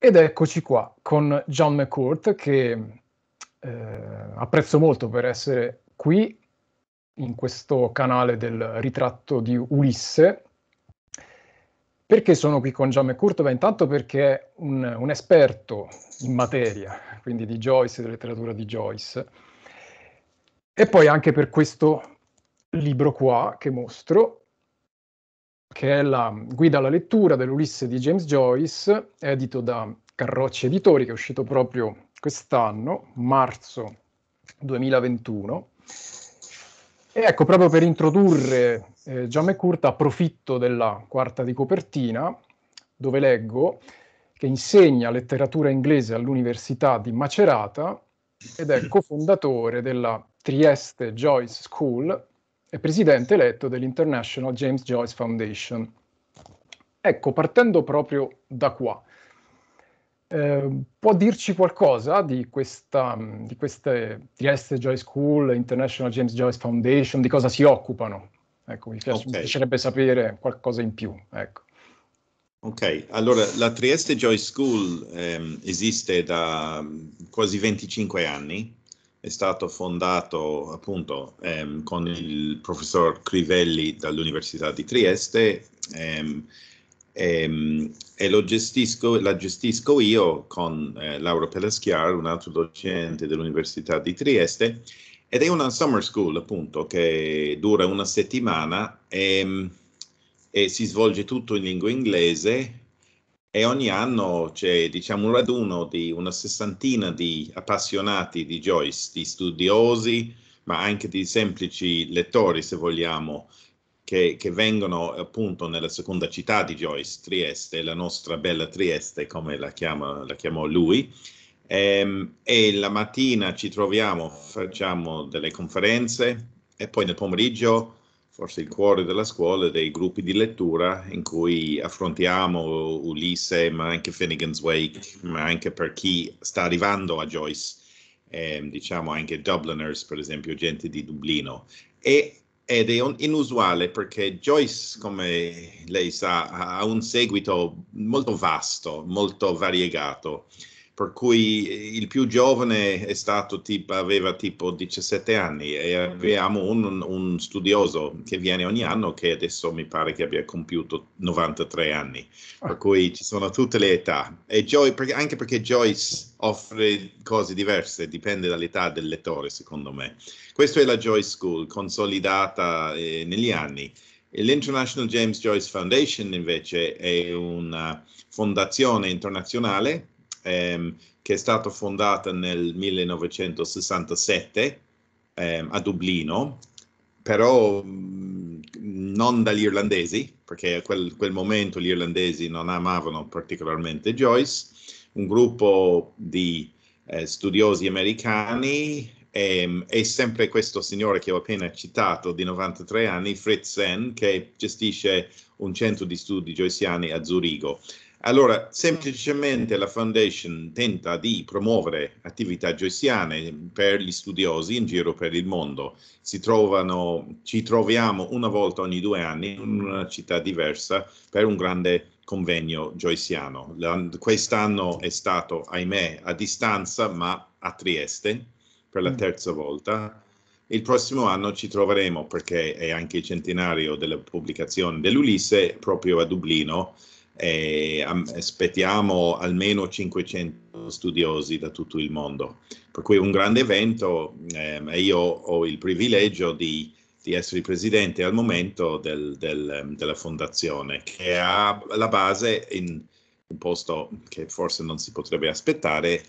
Ed eccoci qua con John McCourt che eh, apprezzo molto per essere qui in questo canale del ritratto di Ulisse. Perché sono qui con John McCourt? Beh, intanto perché è un, un esperto in materia, quindi di Joyce, della letteratura di Joyce, e poi anche per questo libro qua che mostro, che è la guida alla lettura dell'Ulisse di James Joyce, edito da Carrocci Editori, che è uscito proprio quest'anno, marzo 2021. E ecco, proprio per introdurre eh, John McCourt, approfitto della quarta di copertina, dove leggo che insegna letteratura inglese all'Università di Macerata ed è cofondatore della Trieste Joyce School, e presidente eletto dell'International James Joyce Foundation. Ecco, partendo proprio da qua, eh, può dirci qualcosa di, questa, di queste Trieste Joyce School, International James Joyce Foundation, di cosa si occupano? Ecco, mi, piace, okay. piacerebbe sapere qualcosa in più. Ecco. Ok, allora la Trieste Joyce School eh, esiste da quasi 25 anni è stato fondato appunto ehm, con il professor Crivelli dall'Università di Trieste ehm, ehm, e lo gestisco, la gestisco io con eh, Laura Peleschiar, un altro docente dell'Università di Trieste ed è una summer school appunto che dura una settimana ehm, e si svolge tutto in lingua inglese e ogni anno c'è diciamo, un raduno di una sessantina di appassionati di Joyce, di studiosi, ma anche di semplici lettori, se vogliamo, che, che vengono appunto nella seconda città di Joyce, Trieste, la nostra bella Trieste, come la, chiama, la chiamò lui. E, ehm, e la mattina ci troviamo, facciamo delle conferenze e poi nel pomeriggio forse il cuore della scuola, dei gruppi di lettura in cui affrontiamo Ulisse, ma anche Finnegan's Wake, ma anche per chi sta arrivando a Joyce, eh, diciamo anche Dubliners, per esempio, gente di Dublino. E, ed è inusuale perché Joyce, come lei sa, ha un seguito molto vasto, molto variegato per cui il più giovane è stato tipo, aveva tipo 17 anni e abbiamo un, un, studioso che viene ogni anno che adesso mi pare che abbia compiuto 93 anni, per ah. cui ci sono tutte le età, e Joy, anche perché Joyce offre cose diverse, dipende dall'età del lettore secondo me. Questa è la Joyce School consolidata eh, negli anni. L'International James Joyce Foundation invece è una fondazione internazionale ehm, che è stata fondata nel 1967 ehm, a Dublino, però mhmm, non dagli irlandesi, perché a quel, quel momento gli irlandesi non amavano particolarmente Joyce, un gruppo di eh, studiosi americani e, ehm, e, sempre questo signore che ho appena citato di 93 anni, Fritz Zen, che gestisce un centro di studi joyciani a Zurigo. Allora, semplicemente la Foundation tenta di promuovere attività joysiane per gli studiosi in giro per il mondo. Trovano, ci troviamo una volta ogni due anni in una città diversa per un grande convegno joysiano. Quest'anno è stato, ahimè, a distanza, ma a Trieste per la mm. terza volta. Il prossimo anno ci troveremo, perché è anche il centenario della pubblicazione dell'Ulisse, proprio a Dublino e aspettiamo almeno 500 studiosi da tutto il mondo. Per cui un grande evento ehm, e eh, io ho il privilegio di, di essere il presidente al momento del, del, ehm, della fondazione che ha la base in un posto che forse non si potrebbe aspettare,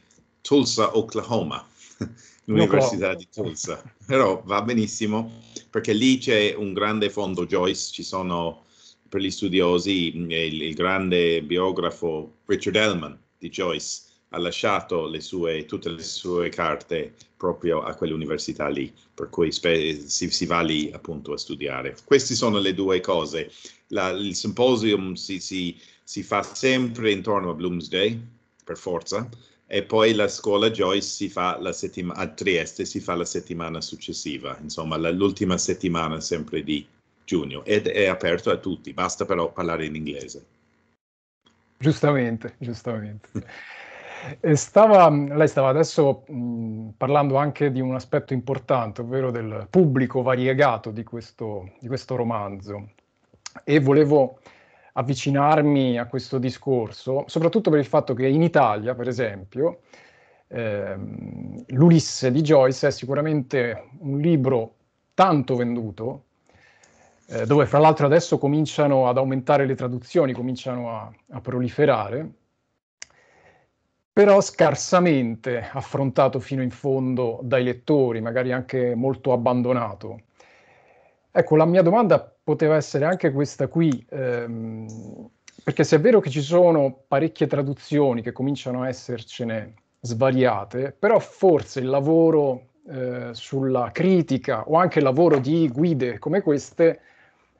Tulsa, Oklahoma, l'Università di Tulsa. Però va benissimo perché lì c'è un grande fondo Joyce, ci sono per gli studiosi mm, il, il grande biografo Richard Ellman di Joyce ha lasciato le sue, tutte le sue carte proprio a quell'università lì, per cui si, si, va lì appunto a studiare. Queste sono le due cose. La, il symposium si, si, si, fa sempre intorno a Bloomsday, per forza, e poi la scuola Joyce si fa la settima, a Trieste si fa la settimana successiva, insomma l'ultima settimana sempre di Junior ed è aperto a tutti, basta però parlare in inglese. Giustamente, giustamente. Stava, lei stava adesso mh, parlando anche di un aspetto importante, ovvero del pubblico variegato di questo, di questo romanzo e volevo avvicinarmi a questo discorso, soprattutto per il fatto che in Italia, per esempio, ehm, l'Ulisse di Joyce è sicuramente un libro tanto venduto, eh, dove fra l'altro adesso cominciano ad aumentare le traduzioni, cominciano a, a proliferare, però scarsamente affrontato fino in fondo dai lettori, magari anche molto abbandonato. Ecco, la mia domanda poteva essere anche questa qui, ehm, perché se è vero che ci sono parecchie traduzioni che cominciano a essercene svariate, però forse il lavoro eh, sulla critica o anche il lavoro di guide come queste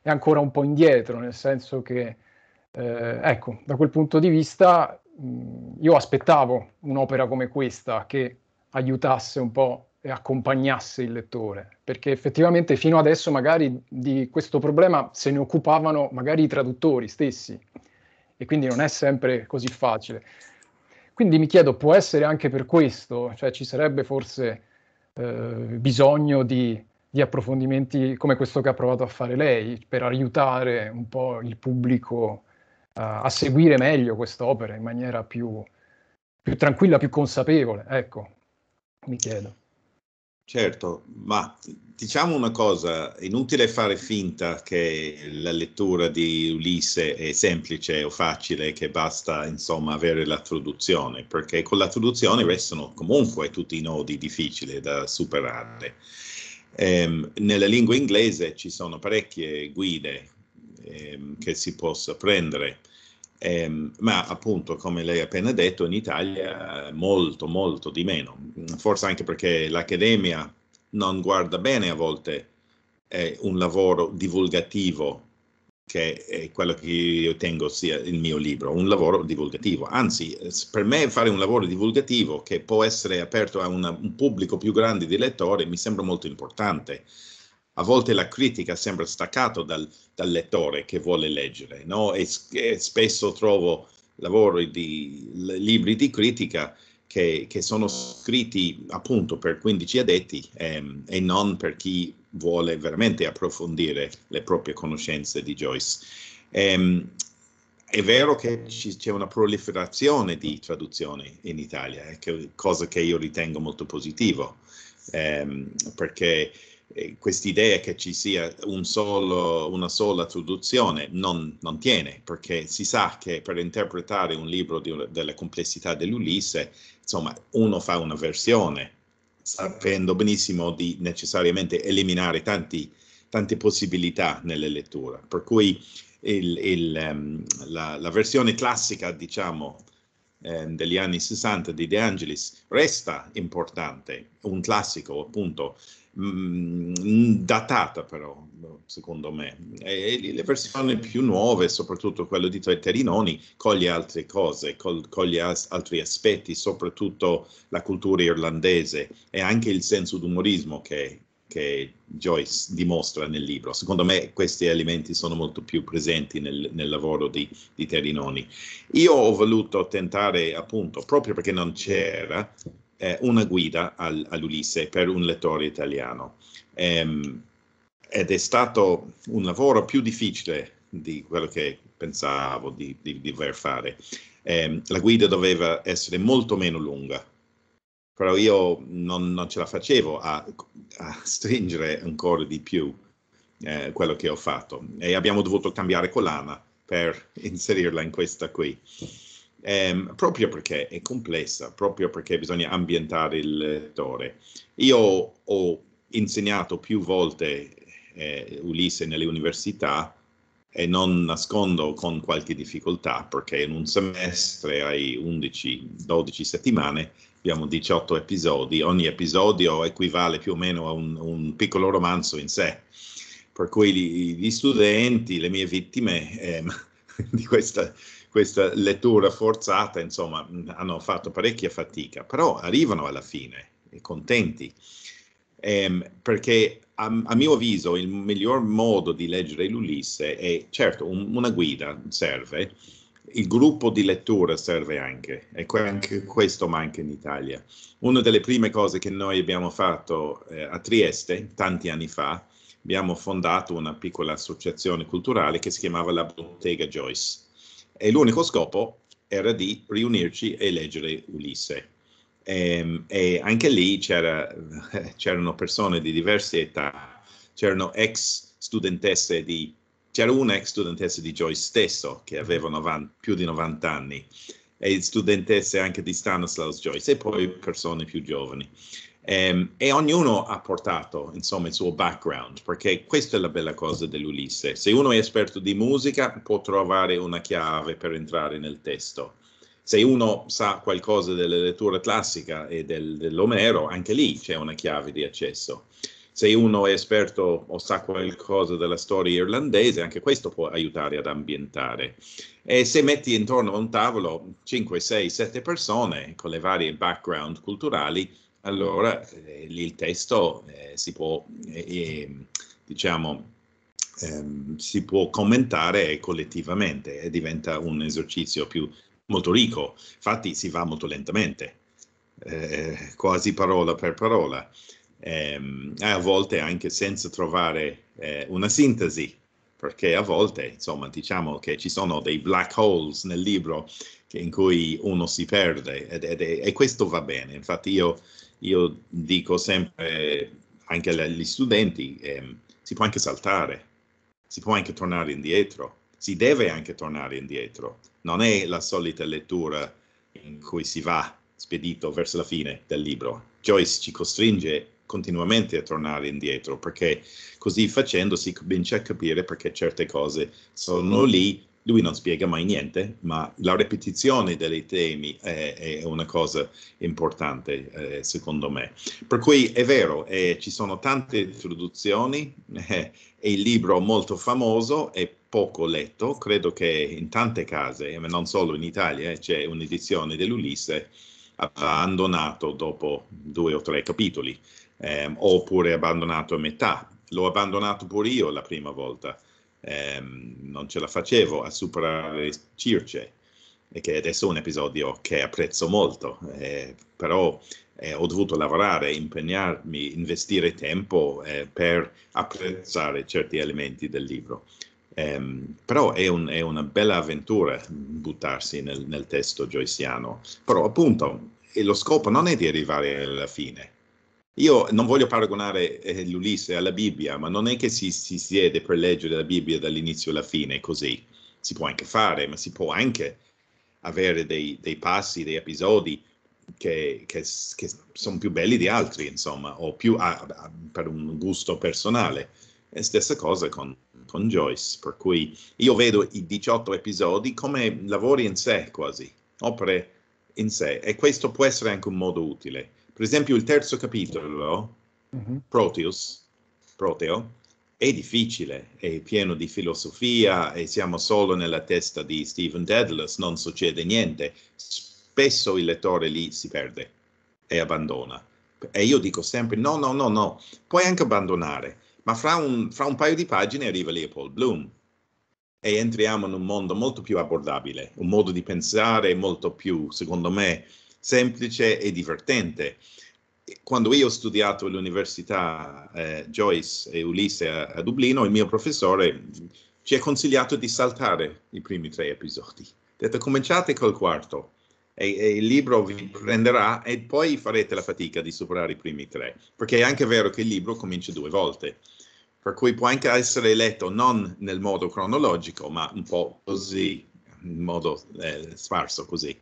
è ancora un po' indietro, nel senso che, eh, ecco, da quel punto di vista mh, io aspettavo un'opera come questa che aiutasse un po' e accompagnasse il lettore, perché effettivamente fino adesso magari di questo problema se ne occupavano magari i traduttori stessi e quindi non è sempre così facile. Quindi mi chiedo, può essere anche per questo, cioè ci sarebbe forse eh, bisogno di di approfondimenti come questo che ha provato a fare lei, per aiutare un po' il pubblico uh, a seguire meglio quest'opera in maniera più, più tranquilla, più consapevole. Ecco, mi chiedo. Certo, ma diciamo una cosa, inutile fare finta che la lettura di Ulisse è semplice o facile, che basta insomma avere la traduzione, perché con la traduzione restano comunque tutti i nodi difficili da superare. Ehm, nella lingua inglese ci sono parecchie guide ehm, che si possa prendere, ehm, ma appunto, come lei ha appena detto, in Italia molto, molto di meno. Forse anche perché l'Accademia non guarda bene a volte eh, un lavoro divulgativo che è quello che io tengo sia il mio libro, un lavoro divulgativo. Anzi, per me fare un lavoro divulgativo che può essere aperto a una, un pubblico più grande di lettori mi sembra molto importante. A volte la critica sembra staccata dal, dal, lettore che vuole leggere, no? e, e spesso trovo lavori di libri di critica che, che sono scritti appunto per 15 addetti ehm, e non per chi vuole veramente approfondire le proprie conoscenze di Joyce. Ehm, è vero che c'è una proliferazione di traduzioni in Italia, eh, che, cosa che io ritengo molto positivo, ehm, perché eh, quest'idea che ci sia un solo, una sola traduzione non, non, tiene, perché si sa che per interpretare un libro di, della complessità dell'Ulisse insomma, uno fa una versione sapendo benissimo di necessariamente eliminare tanti, tante possibilità nelle letture. Per cui il, il, um, la, la, versione classica, diciamo, um, degli anni 60 di De Angelis resta importante, un classico appunto, mh, mm, datata però, secondo me. E le versioni più nuove, soprattutto quello di Terinoni, coglie altre cose, coglie altri aspetti, soprattutto la cultura irlandese e anche il senso d'umorismo che, che Joyce dimostra nel libro. Secondo me questi elementi sono molto più presenti nel, nel lavoro di, di Terinoni. Io ho voluto tentare, appunto, proprio perché non c'era, eh, una guida al, all'Ulisse per un lettore italiano. Ehm, ed è stato un lavoro più difficile di quello che pensavo di, di, di dover fare. Eh, la guida doveva essere molto meno lunga, però io non, non ce la facevo a, a, stringere ancora di più eh, quello che ho fatto e abbiamo dovuto cambiare collana per inserirla in questa qui ehm, proprio perché è complessa, proprio perché bisogna ambientare il lettore. Io ho insegnato più volte eh, Ulisse nelle università e non nascondo con qualche difficoltà perché in un semestre hai 11-12 settimane, abbiamo 18 episodi, ogni episodio equivale più o meno a un, un piccolo romanzo in sé, per cui gli, studenti, le mie vittime eh, di questa questa lettura forzata, insomma, hanno fatto parecchia fatica, però arrivano alla fine contenti. Eh, perché a, a, mio avviso il miglior modo di leggere l'Ulisse è certo un, una guida serve, il gruppo di lettura serve anche e que- anche questo manca in Italia. Una delle prime cose che noi abbiamo fatto eh, a Trieste tanti anni fa, abbiamo fondato una piccola associazione culturale che si chiamava la Bottega Joyce e l'unico scopo era di riunirci e leggere Ulisse. E, ehm, e anche lì c'era, c'erano persone di diverse età, c'erano ex studentesse di, c'era una ex studentessa di Joyce stesso che aveva 90, più di 90 anni e studentesse anche di Stanislaus Joyce e poi persone più giovani. E, ehm, e ognuno ha portato insomma il suo background, perché questa è la bella cosa dell'Ulisse. Se uno è esperto di musica può trovare una chiave per entrare nel testo. Se uno sa qualcosa della lettura classica e del, dell'Omero, anche lì c'è una chiave di accesso. Se uno è esperto o sa qualcosa della storia irlandese, anche questo può aiutare ad ambientare. E se metti intorno a un tavolo 5, 6, 7 persone con le varie background culturali, allora eh, lì il testo eh, si può, eh, eh diciamo, ehm, si può commentare collettivamente e eh, diventa un esercizio più molto ricco. Infatti si va molto lentamente, eh, quasi parola per parola, ehm, e a volte anche senza trovare una sintesi, perché a volte, insomma, diciamo che ci sono dei black holes nel libro in cui uno si perde ed, ed, e questo va bene. Infatti io io dico sempre anche agli studenti, eh, si può anche saltare, si può anche tornare indietro, si deve anche tornare indietro. Non è la solita lettura in cui si va spedito verso la fine del libro. Joyce ci costringe continuamente a tornare indietro perché così facendo si comincia a capire perché certe cose sono lì lui non spiega mai niente, ma la ripetizione dei temi è, è una cosa importante eh, secondo me. Per cui è vero, eh, ci sono tante introduzioni, eh, è il libro molto famoso e poco letto, credo che in tante case, ma non solo in Italia, eh, c'è un'edizione dell'Ulisse abbandonato dopo due o tre capitoli, ehm, oppure abbandonato a metà. L'ho abbandonato pure io la prima volta ehm, non ce la facevo a superare Circe, che adesso è un episodio che apprezzo molto, eh, però eh, ho dovuto lavorare, impegnarmi, investire tempo eh, per apprezzare certi elementi del libro. Um, però è, un, è, una bella avventura buttarsi nel, nel testo joyciano. Però appunto lo scopo non è di arrivare alla fine, io non voglio paragonare eh, l'Ulisse alla Bibbia, ma non è che si, si siede per leggere la Bibbia dall'inizio alla fine così. Si può anche fare, ma si può anche avere dei, dei passi, dei episodi che, che, che sono più belli di altri, insomma, o più a, a, per un gusto personale. E stessa cosa con, con, Joyce, per cui io vedo i 18 episodi come lavori in sé quasi, opere in sé, e questo può essere anche un modo utile. Per esempio il terzo capitolo, uh-huh. Proteus, Proteo, è difficile, è pieno di filosofia e siamo solo nella testa di Stephen Dedalus, non succede niente. Spesso il lettore lì si perde e abbandona. E io dico sempre no, no, no, no, puoi anche abbandonare, ma fra un, fra un paio di pagine arriva Leopold Bloom e entriamo in un mondo molto più abbordabile, un modo di pensare molto più, secondo me, semplice e divertente. Quando io ho studiato all'università eh, Joyce e Ulisse a, a Dublino, il mio professore ci ha consigliato di saltare i primi tre episodi. Ha detto cominciate col quarto e, e, il libro vi prenderà e poi farete la fatica di superare i primi tre, perché è anche vero che il libro comincia due volte, per cui può anche essere letto non nel modo cronologico, ma un po' così, in modo eh, sparso così.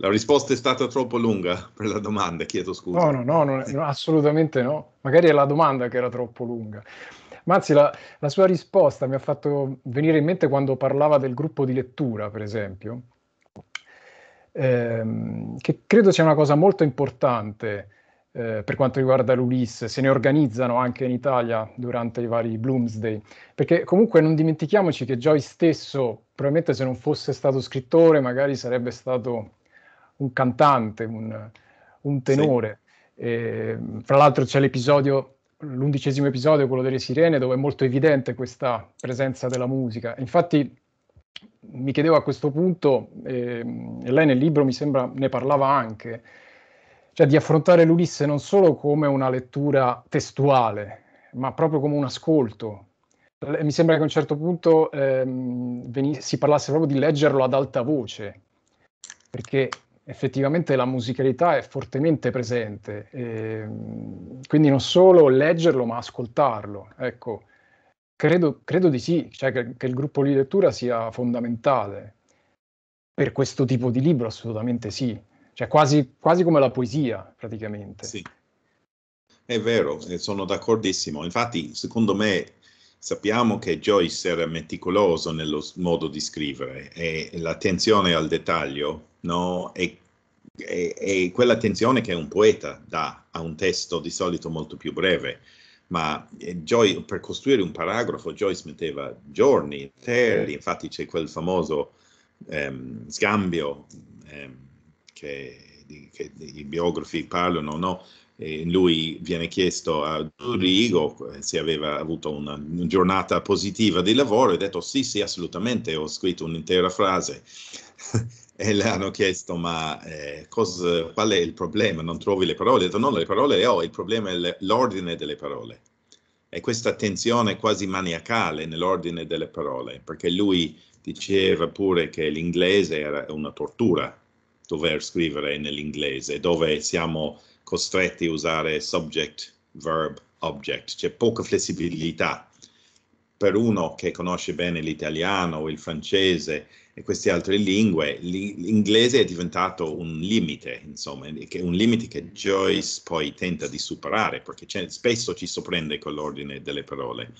La risposta è stata troppo lunga per la domanda, chiedo scusa. No, no, no, no assolutamente no. Magari è la domanda che era troppo lunga. Ma anzi, la, la, sua risposta mi ha fatto venire in mente quando parlava del gruppo di lettura, per esempio, ehm, che credo sia una cosa molto importante eh, per quanto riguarda l'Ulisse. Se ne organizzano anche in Italia durante i vari Bloomsday, perché comunque non dimentichiamoci che Joy stesso, probabilmente se non fosse stato scrittore, magari sarebbe stato un cantante, un, un tenore. Sì. E, fra l'altro c'è l'episodio, l'undicesimo episodio, quello delle sirene, dove è molto evidente questa presenza della musica. Infatti mi chiedevo a questo punto, eh, e lei nel libro mi sembra ne parlava anche, cioè di affrontare l'Ulisse non solo come una lettura testuale, ma proprio come un ascolto. Mi sembra che a un certo punto ehm, si parlasse proprio di leggerlo ad alta voce, perché effettivamente la musicalità è fortemente presente, e, ehm, quindi non solo leggerlo ma ascoltarlo. Ecco, credo, credo di sì, cioè che, che, il gruppo di lettura sia fondamentale per questo tipo di libro, assolutamente sì, cioè quasi, quasi come la poesia praticamente. Sì. È vero, eh, sono d'accordissimo. Infatti, secondo me, sappiamo che Joyce era meticoloso nello modo di scrivere e l'attenzione al dettaglio no? E, e, e quell'attenzione che un poeta dà a un testo di solito molto più breve. Ma eh, Joyce, per costruire un paragrafo, Joyce metteva giorni interi, infatti c'è quel famoso ehm, scambio ehm, che, di, che i biografi parlano, no? E lui viene chiesto a Rodrigo eh, se aveva avuto una giornata positiva di lavoro e ha detto sì, sì, assolutamente, ho scritto un'intera frase e le hanno chiesto ma eh, cosa, qual è il problema? Non trovi le parole? Ho detto no, le parole le ho, il problema è l'ordine delle parole. E questa tensione quasi maniacale nell'ordine delle parole, perché lui diceva pure che l'inglese era una tortura dover scrivere nell'inglese, dove siamo costretti a usare subject, verb, object, c'è poca flessibilità. Per uno che conosce bene l'italiano o il francese e queste altre lingue, l'inglese è diventato un limite, insomma, un limite che Joyce poi tenta di superare, perché spesso ci sorprende con l'ordine delle parole.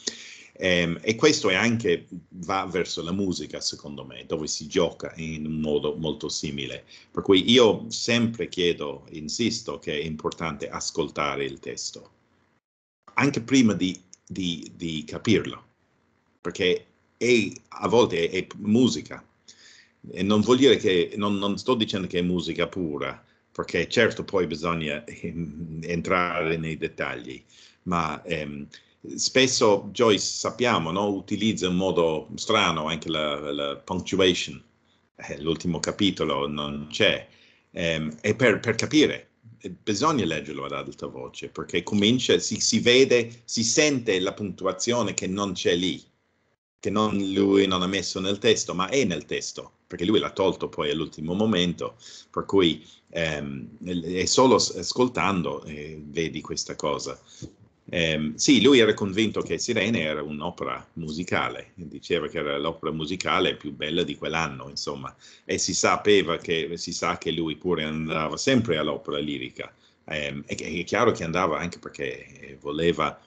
E, ehm, e questo è anche, va verso la musica, secondo me, dove si gioca in un modo molto simile. Per cui io sempre chiedo, insisto, che è importante ascoltare il testo, anche prima di, di, di capirlo, perché è, a volte è, è musica, e non vuol dire che, non, non sto dicendo che è musica pura, perché certo poi bisogna ehm, entrare nei dettagli, ma ehm, spesso Joyce, sappiamo, no? utilizza in modo strano anche la, la punctuation, eh, l'ultimo capitolo non c'è, ehm, e per, per capire eh, bisogna leggerlo ad alta voce perché comincia, si, si, vede, si sente la puntuazione che non c'è lì che non lui non ha messo nel testo, ma è nel testo, perché lui l'ha tolto poi all'ultimo momento, per cui ehm, è solo ascoltando eh, vedi questa cosa. Eh, sì, lui era convinto che Sirene era un'opera musicale, diceva che era l'opera musicale più bella di quell'anno, insomma, e si sapeva che, si sa che lui pure andava sempre all'opera lirica, eh, è, è chiaro che andava anche perché eh, voleva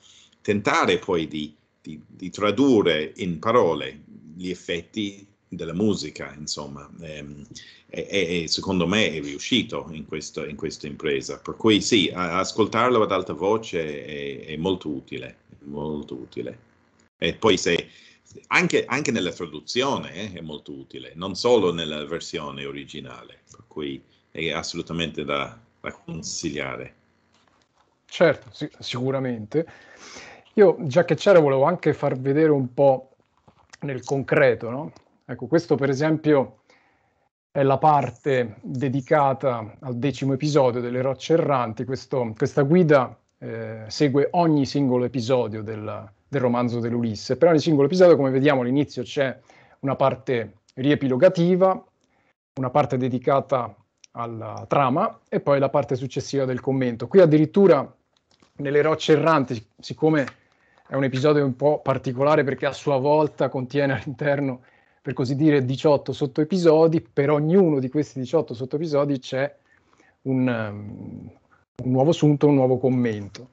tentare poi di di, di tradurre in parole gli effetti della musica, insomma, ehm, e, e, secondo me è riuscito in, questo, in questa impresa. Per cui sì, ascoltarlo ad alta voce è, è molto utile, molto utile. E poi se, anche, anche nella traduzione eh, è molto utile, non solo nella versione originale, per cui è assolutamente da, da consigliare. Certo, sì, sicuramente. Io, già che c'era, volevo anche far vedere un po' nel concreto, no? Ecco, questo per esempio è la parte dedicata al decimo episodio delle Rocce Erranti. Questo, questa guida eh, segue ogni singolo episodio del, del romanzo dell'Ulisse. Per ogni singolo episodio, come vediamo all'inizio, c'è una parte riepilogativa, una parte dedicata alla trama e poi la parte successiva del commento. Qui addirittura nelle rocce erranti, siccome è un episodio un po' particolare perché a sua volta contiene all'interno, per così dire, 18 sottoepisodi, per ognuno di questi 18 sottoepisodi c'è un, um, un nuovo assunto, un nuovo commento.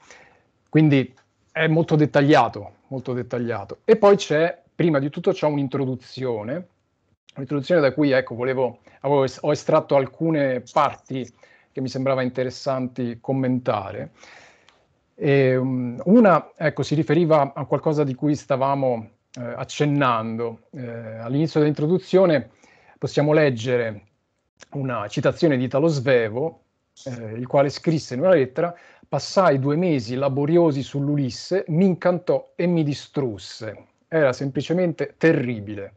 Quindi è molto dettagliato, molto dettagliato. E poi c'è, prima di tutto, c'è un'introduzione, un'introduzione da cui, ecco, volevo, avevo, ho estratto alcune parti che mi sembrava interessanti commentare. E, um, una ecco, si riferiva a qualcosa di cui stavamo eh, accennando. Eh, all'inizio dell'introduzione possiamo leggere una citazione di Italo Svevo, eh, il quale scrisse in una lettera «Passai due mesi laboriosi sull'Ulisse, mi incantò e mi distrusse. Era semplicemente terribile».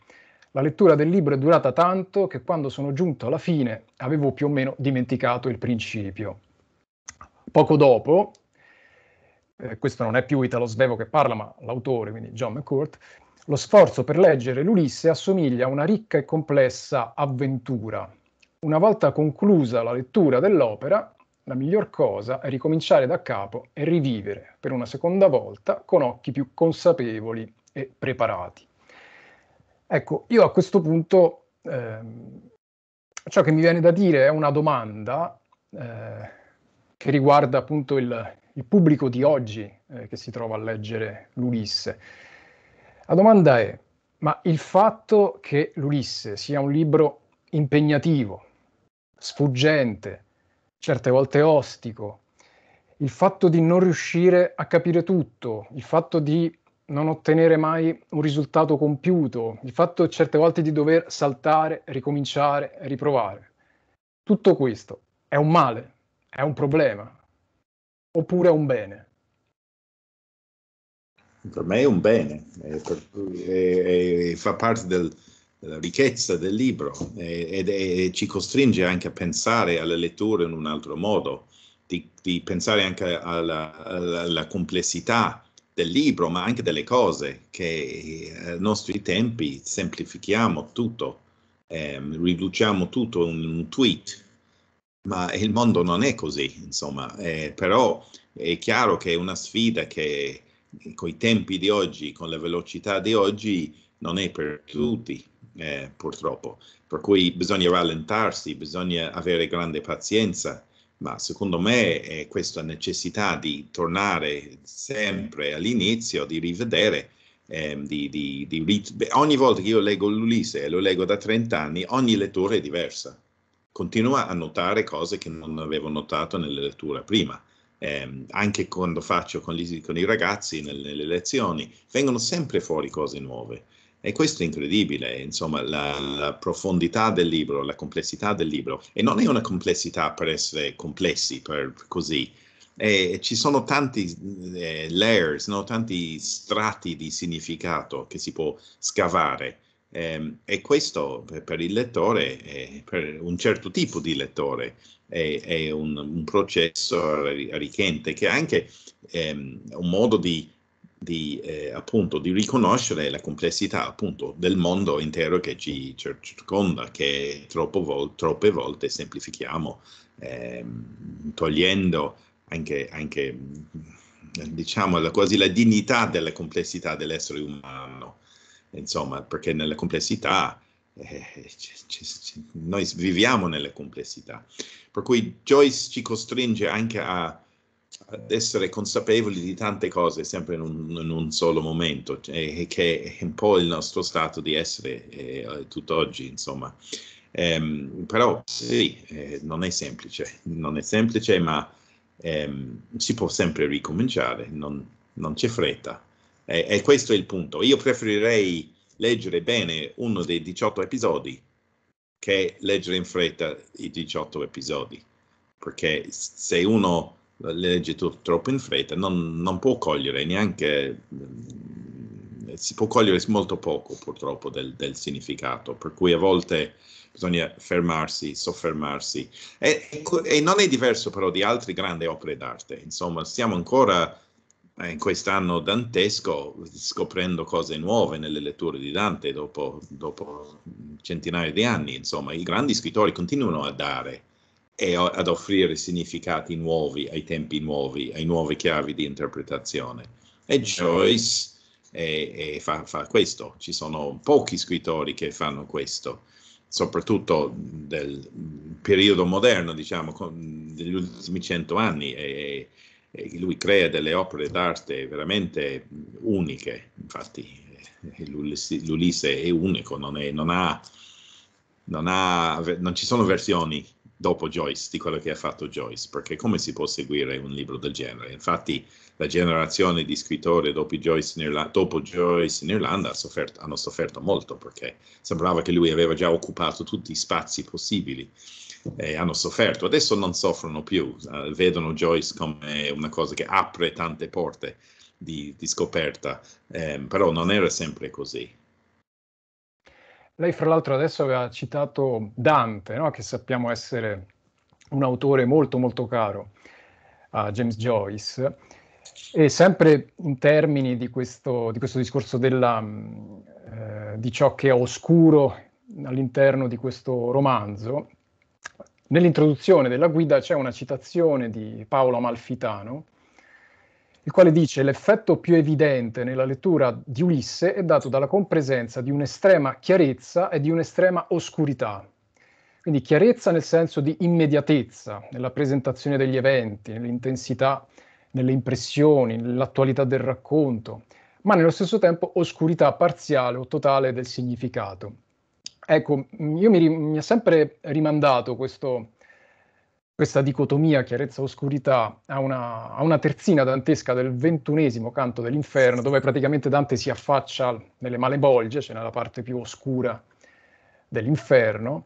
La lettura del libro è durata tanto che quando sono giunto alla fine avevo più o meno dimenticato il principio. Poco dopo, eh, questo non è più Italo Svevo che parla, ma l'autore, quindi John McCourt, lo sforzo per leggere l'Ulisse assomiglia a una ricca e complessa avventura. Una volta conclusa la lettura dell'opera, la miglior cosa è ricominciare da capo e rivivere per una seconda volta con occhi più consapevoli e preparati. Ecco, io a questo punto ehm, ciò che mi viene da dire è una domanda eh, che riguarda appunto il, il pubblico di oggi eh, che si trova a leggere l'Ulisse. La domanda è, ma il fatto che l'Ulisse sia un libro impegnativo, sfuggente, certe volte ostico, il fatto di non riuscire a capire tutto, il fatto di non ottenere mai un risultato compiuto, il fatto certe volte di dover saltare, ricominciare, riprovare. Tutto questo è un male, è un problema, oppure è un bene? Per me è un bene, è per, è, fa parte del, della ricchezza del libro e ci costringe anche a pensare alla lettura in un altro modo, di, di pensare anche alla, alla, alla complessità del libro, ma anche delle cose che eh, ai nostri tempi semplifichiamo tutto, eh, riduciamo tutto in un tweet ma il mondo non è così, insomma, eh, però è chiaro che è una sfida che con i tempi di oggi, con la velocità di oggi, non è per tutti, eh, purtroppo. Per cui bisogna rallentarsi, bisogna avere grande pazienza, ma secondo me è questa necessità di tornare sempre all'inizio, di rivedere, ehm, di, di, di, ogni volta che io leggo l'Ulisse e lo leggo da 30 anni, ogni lettore è diversa continua a notare cose che non avevo notato nelle letture prima. Eh, anche quando faccio con, gli, con i ragazzi nelle, nelle, lezioni, vengono sempre fuori cose nuove. E questo è incredibile, insomma, la, la, profondità del libro, la complessità del libro. E non è una complessità per essere complessi, per così. Eh, ci sono tanti eh, layers, no? tanti strati di significato che si può scavare. Eh, e questo per il lettore, per un certo tipo di lettore, è, è un, un, processo arricchente che è anche ehm, un modo di, di, eh, appunto, di, riconoscere la complessità appunto, del mondo intero che ci circonda, che vol- troppe volte semplifichiamo, ehm, togliendo anche, anche diciamo, la, quasi la dignità della complessità dell'essere umano insomma, perché nella complessità eh, c- c- noi viviamo nelle complessità. Per cui Joyce ci costringe anche a, ad essere consapevoli di tante cose sempre in un, in un solo momento, e, che è un po' il nostro stato di essere eh, tutt'oggi, insomma. Ehm, però sì, eh, non è semplice, non è semplice, ma ehm, si può sempre ricominciare, non, non c'è fretta. E, e questo è il punto. Io preferirei leggere bene uno dei 18 episodi che leggere in fretta i 18 episodi, perché se uno legge troppo in fretta non, non può cogliere neanche, mm, si può cogliere molto poco purtroppo del, del significato, per cui a volte bisogna fermarsi, soffermarsi. E, e, non è diverso però di altre grandi opere d'arte, insomma, siamo ancora eh, in quest'anno dantesco, scoprendo cose nuove nelle letture di Dante dopo, dopo centinaia di anni. Insomma, i grandi scrittori continuano a dare e ad offrire significati nuovi ai tempi nuovi, ai nuove chiavi di interpretazione. E Joyce e, e fa, fa, questo, ci sono pochi scrittori che fanno questo, soprattutto del periodo moderno, diciamo, degli ultimi cento anni. E, lui crea delle opere d'arte veramente uniche, infatti eh, l'Ulisse è unico, non, è, non, ha, non, ha, non, ci sono versioni dopo Joyce di quello che ha fatto Joyce, perché come si può seguire un libro del genere? Infatti la generazione di scrittori dopo Joyce in Irlanda, dopo Joyce in Irlanda ha sofferto, hanno sofferto molto, perché sembrava che lui aveva già occupato tutti gli spazi possibili eh, hanno sofferto, adesso non soffrono più, eh, vedono Joyce come una cosa che apre tante porte di, di scoperta, eh, però non era sempre così. Lei fra l'altro adesso aveva citato Dante, no? che sappiamo essere un autore molto molto caro a James Joyce, e sempre in termini di questo, di questo discorso della, mm, eh, di ciò che è oscuro all'interno di questo romanzo, Nell'introduzione della guida c'è una citazione di Paolo Amalfitano, il quale dice l'effetto più evidente nella lettura di Ulisse è dato dalla compresenza di un'estrema chiarezza e di un'estrema oscurità. Quindi chiarezza nel senso di immediatezza, nella presentazione degli eventi, nell'intensità, nelle impressioni, nell'attualità del racconto, ma nello stesso tempo oscurità parziale o totale del significato. Ecco, mm, io mi, mi ha sempre rimandato questo, questa dicotomia chiarezza-oscurità a una, a una, terzina dantesca del ventunesimo canto dell'inferno, dove praticamente Dante si affaccia nelle malebolge, cioè nella parte più oscura dell'inferno,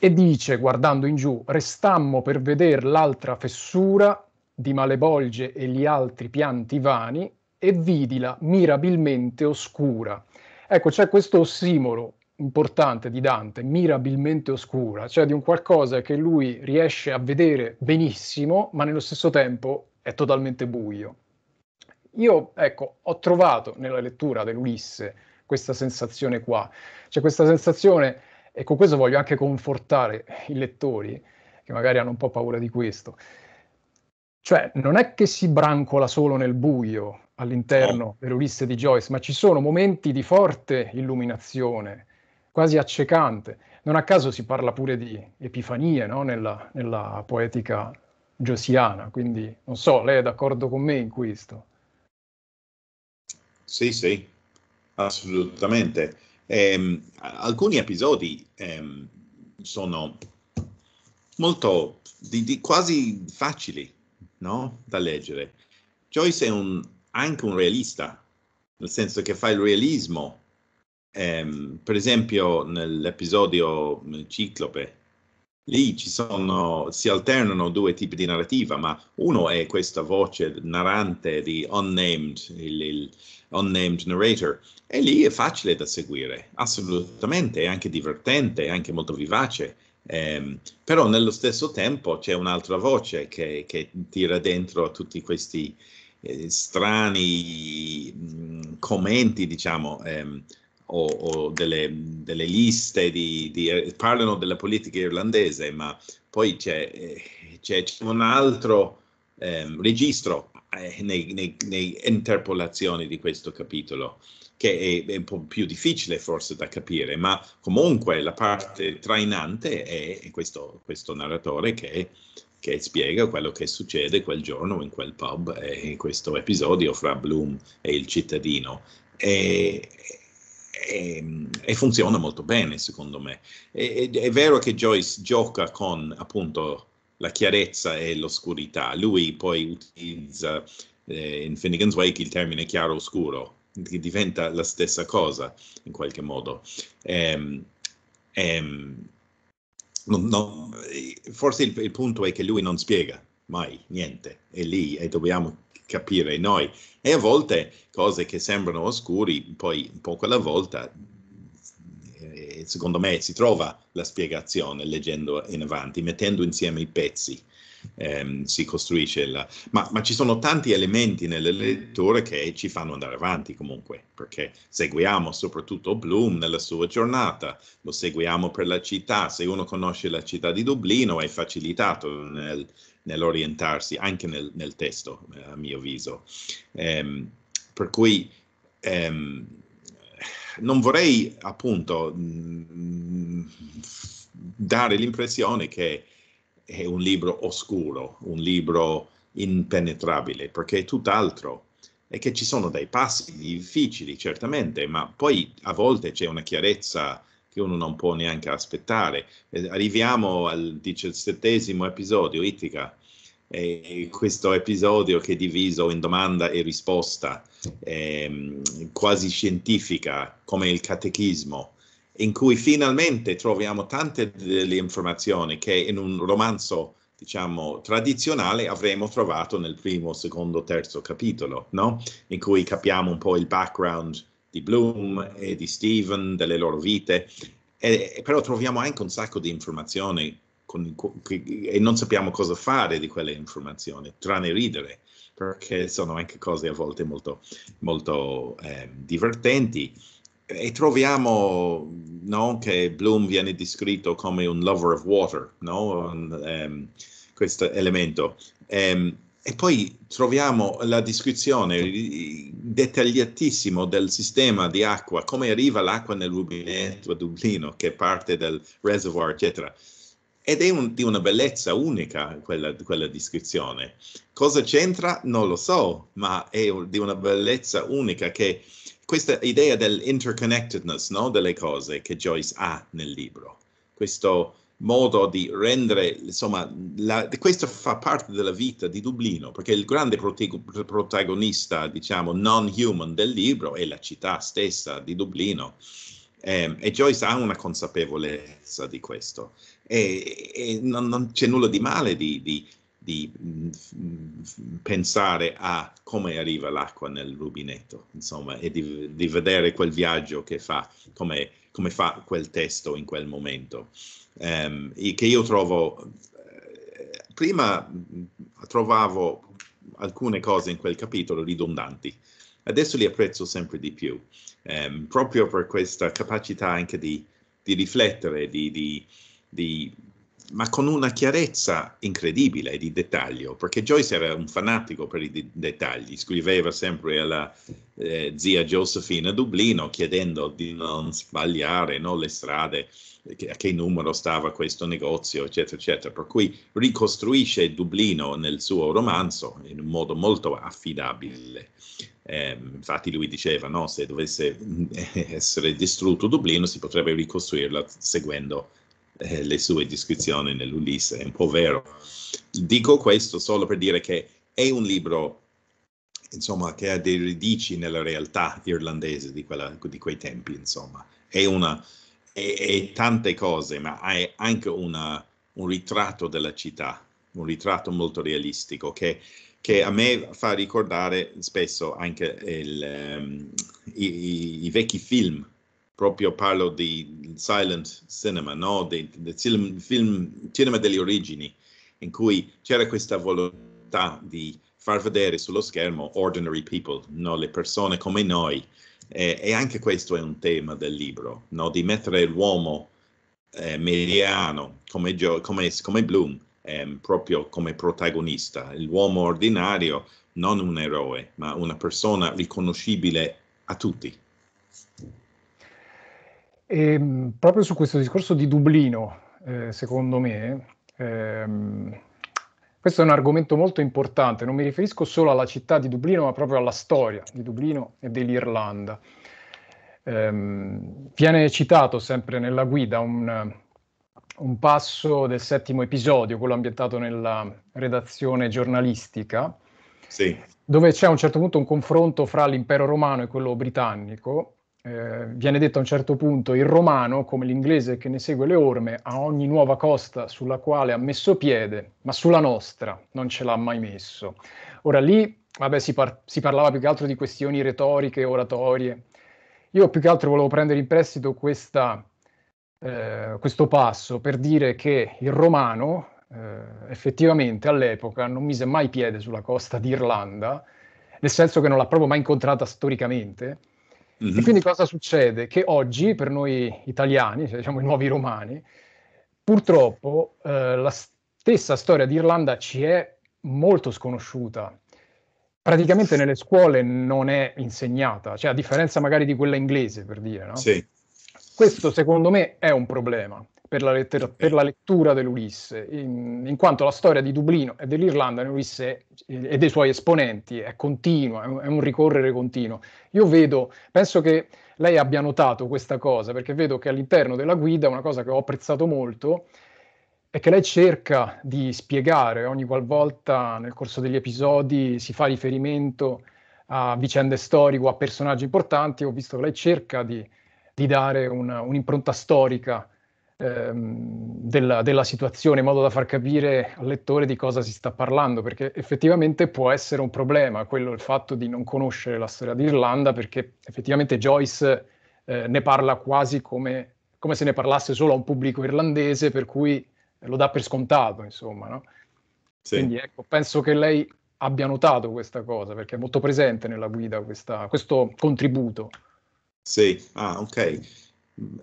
e dice, guardando in giù, restammo per veder l'altra fessura di malebolge e gli altri pianti vani, e vidila mirabilmente oscura. Ecco, c'è questo simolo importante di Dante, mirabilmente oscura, cioè di un qualcosa che lui riesce a vedere benissimo, ma nello stesso tempo è totalmente buio. Io, ecco, ho trovato nella lettura dell'Ulisse questa sensazione qua, cioè questa sensazione, e con questo voglio anche confortare i lettori, che magari hanno un po' paura di questo, cioè non è che si brancola solo nel buio all'interno dell'Ulisse di Joyce, ma ci sono momenti di forte illuminazione, quasi accecante. Non a caso si parla pure di epifanie no? nella, nella poetica giosiana, quindi non so, lei è d'accordo con me in questo? Sì, sì, assolutamente. Eh, alcuni episodi eh, sono molto di, di quasi facili no? da leggere. Joyce è un, anche un realista, nel senso che fa il realismo ehm, per esempio nell'episodio Ciclope, lì ci sono, si alternano due tipi di narrativa, ma uno è questa voce narrante di unnamed, il, il unnamed narrator, e lì è facile da seguire, assolutamente, è anche divertente, è anche molto vivace. Eh, però nello stesso tempo c'è un'altra voce che, che tira dentro a tutti questi eh, strani mh, mm, commenti, diciamo, ehm, o, o delle, delle, liste di, di, parlano della politica irlandese, ma poi c'è, eh, c'è, c'è un altro eh, registro eh, nelle interpolazioni di questo capitolo che è, è, un po' più difficile forse da capire, ma comunque la parte trainante è questo, questo narratore che, che, spiega quello che succede quel giorno in quel pub, eh, in questo episodio fra Bloom e il cittadino. E, e, ehm, e, funziona molto bene, secondo me. E, è vero che Joyce gioca con appunto la chiarezza e l'oscurità. Lui poi utilizza eh, in Finnegan's Wake il termine chiaro-oscuro, che diventa la stessa cosa in qualche modo. Ehm, ehm, no, no, forse il, il punto è che lui non spiega mai niente, è lì e dobbiamo capire noi. E a volte cose che sembrano oscuri, poi un po' alla volta, eh, secondo me, si trova la spiegazione leggendo in avanti, mettendo insieme i pezzi. Ehm, si costruisce la... ma, ma, ci sono tanti elementi nelle mm. letture che ci fanno andare avanti comunque perché seguiamo soprattutto Bloom nella sua giornata lo seguiamo per la città se uno conosce la città di Dublino è facilitato nel nell'orientarsi anche nel, nel testo, eh, a mio avviso. Ehm, per cui ehm, non vorrei appunto mm, dare l'impressione che è un libro oscuro, un libro impenetrabile, perché è tutt'altro. E che ci sono dei passi difficili, certamente, ma poi a volte c'è una chiarezza che uno non può neanche aspettare. Eh, arriviamo al diciassettesimo episodio, Itica, eh, questo episodio che è diviso in domanda e risposta, eh, quasi scientifica, come il catechismo, in cui finalmente troviamo tante delle informazioni che in un romanzo diciamo, tradizionale avremmo trovato nel primo, secondo, terzo capitolo, no? in cui capiamo un po' il background di Bloom e di Steven, delle loro vite, e, però troviamo anche un sacco di informazioni con, e non sappiamo cosa fare di quelle informazioni, tranne ridere, perché sono anche cose a volte molto, molto eh, divertenti. E troviamo no, che Bloom viene descritto come un lover of water, no? un, um, questo elemento. Um, e poi troviamo la descrizione dettagliatissima del sistema di acqua, come arriva l'acqua nel rubinetto a Dublino, che parte dal reservoir, eccetera. Ed è un, di una bellezza unica quella, quella, descrizione. Cosa c'entra? Non lo so, ma è di una bellezza unica che questa idea dell'interconnectedness no? delle cose che Joyce ha nel libro. Questo modo di rendere, insomma, la, questo fa parte della vita di Dublino, perché il grande protagonista, diciamo, non-human del libro è la città stessa di Dublino. Eh, e Joyce ha una consapevolezza di questo. E, e non, non, c'è nulla di male di, di, di mm, pensare a come arriva l'acqua nel rubinetto, insomma, e di, di vedere quel viaggio che fa, come come fa quel testo in quel momento, e ehm, che io trovo, eh, prima trovavo alcune cose in quel capitolo ridondanti, adesso li apprezzo sempre di più, ehm, proprio per questa capacità anche di, di riflettere, di, di, di ma con una chiarezza incredibile di dettaglio, perché Joyce era un fanatico per i di- dettagli, scriveva sempre alla eh, zia Josephine a Dublino chiedendo di non sbagliare no, le strade, che, a che numero stava questo negozio, eccetera, eccetera. Per cui ricostruisce Dublino nel suo romanzo in un modo molto affidabile. Eh, infatti lui diceva, no, se dovesse eh, essere distrutto Dublino si potrebbe ricostruirla seguendo eh, le sue descrizioni nell'Ulisse, è un po' vero. Dico questo solo per dire che è un libro insomma, che ha dei radici nella realtà irlandese di, quella, di quei tempi, insomma. È, una, è, è tante cose, ma è anche una, un ritratto della città, un ritratto molto realistico che, che a me fa ricordare spesso anche il, um, i, i, i, vecchi film proprio parlo di silent cinema, no? del film, film, cinema delle origini, in cui c'era questa volontà di far vedere sullo schermo ordinary people, no? le persone come noi. Eh, e anche questo è un tema del libro, no? di mettere l'uomo eh, mediano come, come, come Bloom Ehm, proprio come protagonista, l'uomo ordinario, non un eroe, ma una persona riconoscibile a tutti. E, ehm, proprio su questo discorso di Dublino, eh, secondo me, ehm, questo è un argomento molto importante, non mi riferisco solo alla città di Dublino, ma proprio alla storia di Dublino e dell'Irlanda. Ehm, viene citato sempre nella guida un, un passo del settimo episodio, quello ambientato nella redazione giornalistica, sì. dove c'è a un certo punto un confronto fra l'impero romano e quello britannico eh, viene detto a un certo punto il romano, come l'inglese che ne segue le orme, a ogni nuova costa sulla quale ha messo piede, ma sulla nostra non ce l'ha mai messo. Ora lì, vabbè, si, par- si parlava più che altro di questioni retoriche, oratorie. Io più che altro volevo prendere in prestito questa, eh, questo passo per dire che il romano eh, effettivamente all'epoca non mise mai piede sulla costa d'Irlanda, nel senso che non l'ha proprio mai incontrata storicamente Mm-hmm. E mhm. quindi cosa succede? Che oggi per noi italiani, cioè diciamo i nuovi romani, purtroppo eh, la stessa storia d'Irlanda ci è molto sconosciuta. Praticamente nelle scuole non è insegnata, cioè a differenza magari di quella inglese per dire, no? Sì. Questo secondo me è un problema, per la, lettera- per la lettura dell'Ulisse, in, in, quanto la storia di Dublino e dell'Irlanda nell'Ulisse e dei suoi esponenti è continua, è un, è un ricorrere continuo. Io vedo, penso che lei abbia notato questa cosa, perché vedo che all'interno della guida una cosa che ho apprezzato molto è che lei cerca di spiegare ogni qualvolta nel corso degli episodi si fa riferimento a vicende storiche o a personaggi importanti, ho visto che lei cerca di, di dare una, un'impronta storica Ehm, della, della, situazione, in modo da far capire al lettore di cosa si sta parlando, perché effettivamente può essere un problema quello il fatto di non conoscere la storia d'Irlanda, perché effettivamente Joyce eh, ne parla quasi come, come, se ne parlasse solo a un pubblico irlandese, per cui lo dà per scontato, insomma. No? Sì. Quindi ecco, penso che lei abbia notato questa cosa, perché è molto presente nella guida questa, questo contributo. Sì, ah, ok.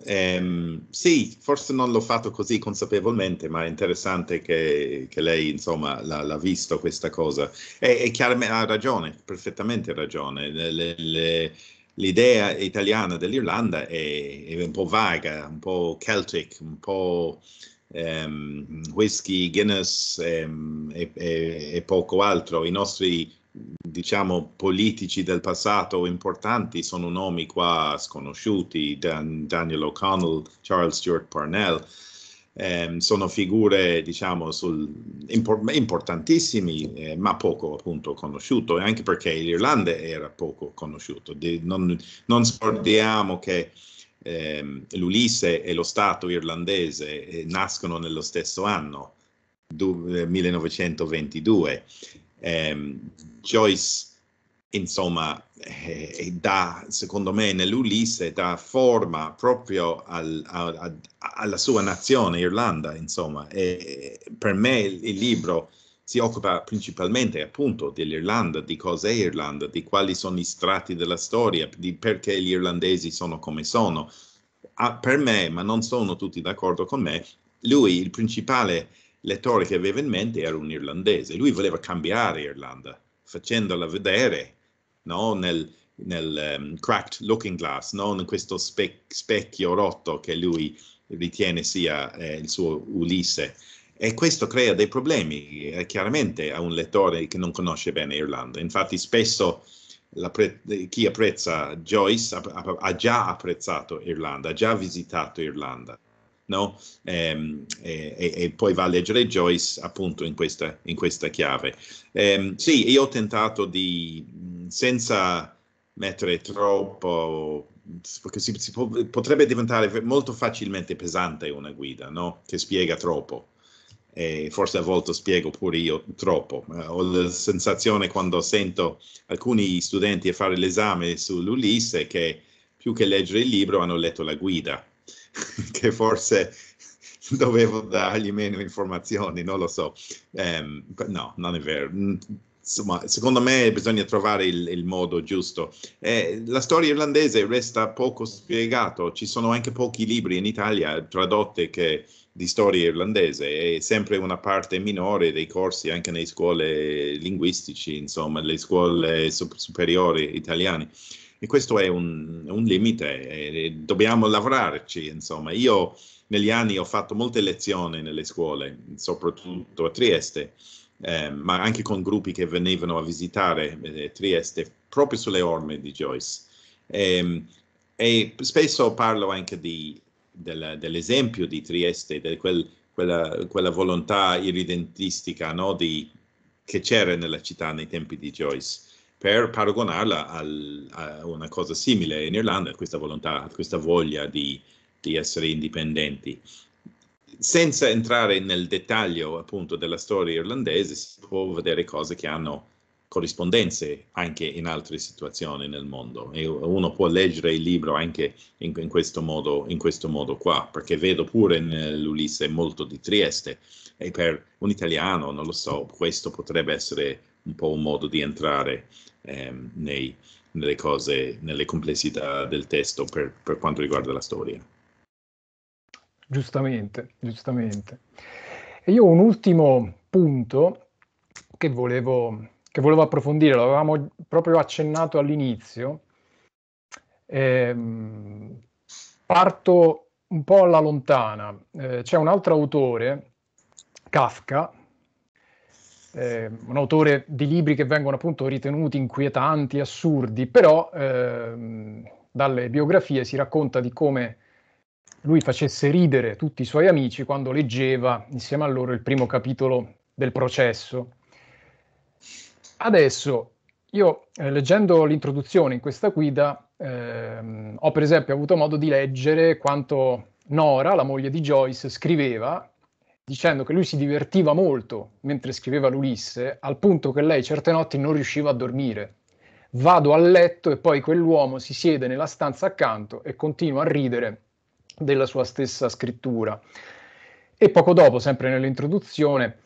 Ehm, sì, forse non l'ho fatto così consapevolmente, ma è interessante che, che lei, insomma, l'ha, l'ha visto questa cosa. E, e chiaramente ha ragione, perfettamente ragione. Le, le, l'idea italiana dell'Irlanda è, è, un po' vaga, un po' celtic, un po' um, whisky, Guinness um, e, e, e, poco altro. I nostri diciamo, politici del passato importanti sono nomi qua sconosciuti, Dan, Daniel O'Connell, Charles Stuart Parnell, eh, sono figure diciamo, sul, importantissime eh, ma poco appunto conosciuto anche perché l'Irlanda era poco conosciuto. De, non, non, scordiamo che eh, l'Ulisse e lo Stato irlandese eh, nascono nello stesso anno, 1922 Ehm, Joyce, insomma, eh, dà, secondo me, nell'Ulisse, dà forma proprio al, a, a, alla sua nazione, Irlanda, insomma. E, eh, per me il, il libro si occupa principalmente appunto dell'Irlanda, di cos'è Irlanda, di quali sono i strati della storia, di perché gli irlandesi sono come sono. Ah, per me, ma non sono tutti d'accordo con me, lui il principale l'attore che aveva in mente era un irlandese, lui voleva cambiare Irlanda, facendola vedere no? nel, nel um, cracked looking glass, non in questo spe specchio rotto che lui ritiene sia eh, il suo Ulisse. E questo crea dei problemi eh, chiaramente a un lettore che non conosce bene Irlanda. Infatti spesso chi apprezza Joyce ha, ha già apprezzato Irlanda, ha già visitato Irlanda no? Ehm, e, e, e, poi va a leggere Joyce appunto in questa, in questa chiave. E, ehm, sì, io ho tentato di, senza mettere troppo, perché si, si può, potrebbe diventare molto facilmente pesante una guida, no? Che spiega troppo. E forse a volte spiego pure io troppo, ho la sensazione quando sento alcuni studenti fare l'esame sull'Ulisse che più che leggere il libro hanno letto la guida che forse dovevo dargli meno informazioni, non lo so. Um, no, non è vero. Insomma, secondo me bisogna trovare il, il modo giusto. Eh, la storia irlandese resta poco spiegata, ci sono anche pochi libri in Italia tradotti che di storia irlandese, è sempre una parte minore dei corsi anche nelle scuole linguistiche, insomma, le scuole superiori italiane. E questo è un, un limite, dobbiamo lavorarci, insomma. Io negli anni ho fatto molte lezioni nelle scuole, soprattutto a Trieste, eh, ma anche con gruppi che venivano a visitare eh, Trieste proprio sulle orme di Joyce. E, ehm, e spesso parlo anche di, del, dell'esempio di Trieste, di quel, quella, quella, volontà irridentistica no, di, che c'era nella città nei tempi di Joyce per paragonarla al, a una cosa simile in Irlanda, questa volontà, questa voglia di, di essere indipendenti senza entrare nel dettaglio appunto della storia irlandese, si può vedere cose che hanno corrispondenze anche in altre situazioni nel mondo. E uno può leggere il libro anche in, in, questo, modo, in questo modo qua, perché vedo pure nell'Ulisse molto di Trieste e per un italiano, non lo so, questo potrebbe essere un po' un modo di entrare ehm, nei, nelle cose, nelle complessità del testo per, per quanto riguarda la storia. Giustamente, giustamente. E io ho un ultimo punto che volevo, che volevo approfondire, l'avevamo proprio accennato all'inizio. Ehm, parto un po' alla lontana. Eh, c'è un altro autore, Kafka, eh, un autore di libri che vengono appunto ritenuti inquietanti, assurdi, però eh, dalle biografie si racconta di come lui facesse ridere tutti i suoi amici quando leggeva insieme a loro il primo capitolo del processo. Adesso io eh, leggendo l'introduzione in questa guida eh, ho per esempio avuto modo di leggere quanto Nora, la moglie di Joyce, scriveva dicendo che lui si divertiva molto mentre scriveva l'Ulisse, al punto che lei certe notti non riusciva a dormire. Vado a letto e poi quell'uomo si siede nella stanza accanto e continua a ridere della sua stessa scrittura. E poco dopo, sempre nell'introduzione,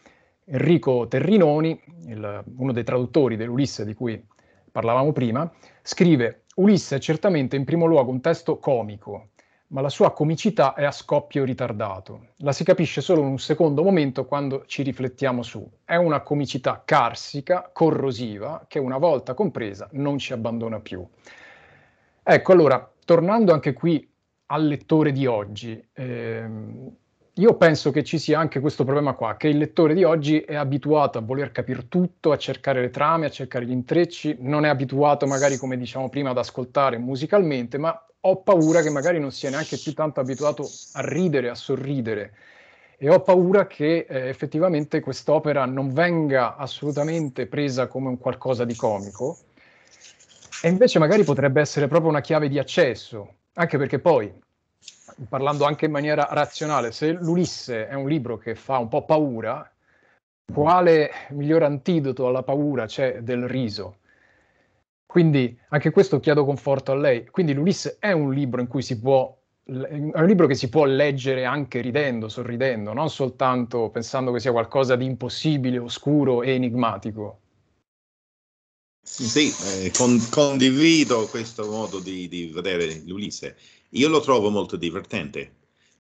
Enrico Terrinoni, il, uno dei traduttori dell'Ulisse di cui parlavamo prima, scrive Ulisse è certamente in primo luogo un testo comico, ma la sua comicità è a scoppio ritardato. La si capisce solo in un secondo momento quando ci riflettiamo su. È una comicità carsica, corrosiva, che una volta compresa non ci abbandona più. Ecco, allora, tornando anche qui al lettore di oggi, ehm, io penso che ci sia anche questo problema qua, che il lettore di oggi è abituato a voler capire tutto, a cercare le trame, a cercare gli intrecci, non è abituato magari, come diciamo prima, ad ascoltare musicalmente, ma ho paura che magari non sia neanche più tanto abituato a ridere, a sorridere. E ho paura che eh, effettivamente quest'opera non venga assolutamente presa come un qualcosa di comico, e invece magari potrebbe essere proprio una chiave di accesso, anche perché poi parlando anche in maniera razionale, se l'Ulisse è un libro che fa un po' paura, quale miglior antidoto alla paura c'è del riso? Quindi anche questo chiedo conforto a lei. Quindi l'Ulisse è un libro in cui si può è un libro che si può leggere anche ridendo, sorridendo, non soltanto pensando che sia qualcosa di impossibile, oscuro e enigmatico. Sì, eh, con, condivido questo modo di, di vedere l'Ulisse. Io lo trovo molto divertente.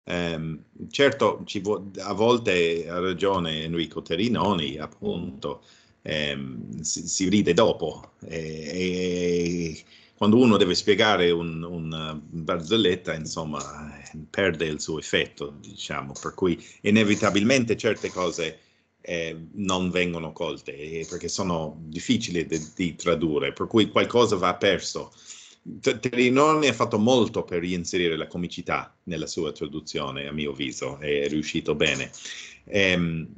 Um, certo, vo- a volte ha ragione Enrico Terinoni, appunto, um, si, si, ride dopo. E, e, quando uno deve spiegare un, una uh, barzelletta, insomma, perde il suo effetto, diciamo, per cui inevitabilmente certe cose eh, non vengono colte perché sono difficili di, di tradurre, per cui qualcosa va perso. Terinoni ha fatto molto per inserire la comicità nella sua traduzione, a mio avviso, è riuscito bene. Ehm,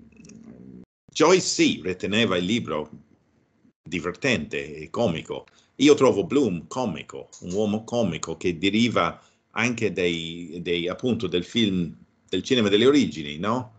Joyce sì, riteneva il libro divertente e comico. Io trovo Bloom comico, un uomo comico che deriva anche dei, dei, appunto del film, del cinema delle origini, no?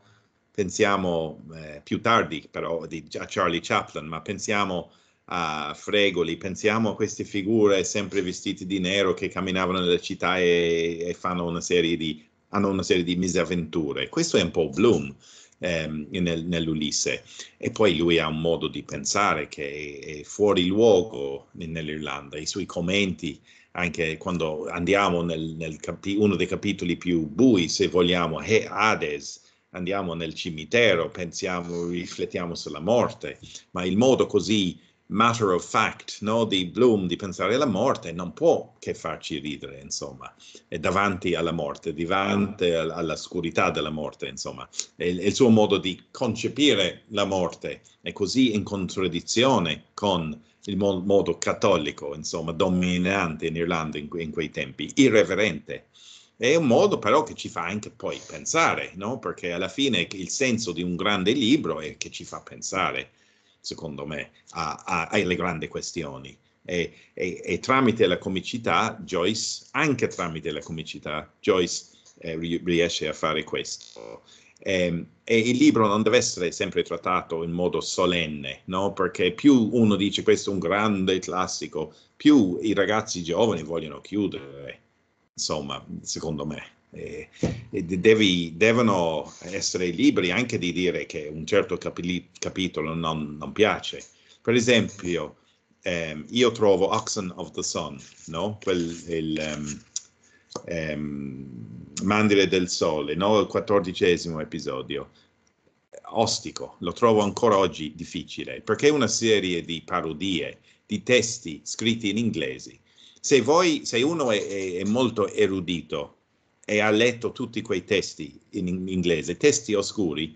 Pensiamo eh, più tardi però di, a Charlie Chaplin, ma pensiamo a Fregoli, pensiamo a queste figure sempre vestite di nero che camminavano nelle città e, e fanno una serie di, hanno una serie di misavventure. Questo è un po' Bloom ehm, nel, nell'Ulisse. E poi lui ha un modo di pensare che è, è fuori luogo nell'Irlanda, i suoi commenti anche quando andiamo nel, nel capi- uno dei capitoli più bui, se vogliamo, è Hades, andiamo nel cimitero, pensiamo, riflettiamo sulla morte, ma il modo così matter of fact no, di Bloom di pensare alla morte non può che farci ridere, insomma, è davanti alla morte, davanti all'oscurità della morte, insomma, è il suo modo di concepire la morte è così in contraddizione con il modo cattolico, insomma, dominante in Irlanda in, in quei tempi, irreverente. È un modo però che ci fa anche poi pensare, no? perché alla fine il senso di un grande libro è che ci fa pensare secondo me, a, a, alle grandi questioni. E, e, e, tramite la comicità, Joyce, anche tramite la comicità, Joyce eh, riesce a fare questo. E, ehm, e, il libro non deve essere sempre trattato in modo solenne, no? perché più uno dice questo è un grande classico, più i ragazzi giovani vogliono chiudere, insomma, secondo me eh, devi, devono essere liberi anche di dire che un certo capi- capitolo non, non, piace. Per esempio, ehm, io trovo Oxen of the Sun, no? Quel, il, um, um, Mandile del Sole, no? il quattordicesimo episodio, ostico, lo trovo ancora oggi difficile, perché è una serie di parodie, di testi scritti in inglese. Se, voi, se uno è, è molto erudito e ha letto tutti quei testi in inglese, testi oscuri,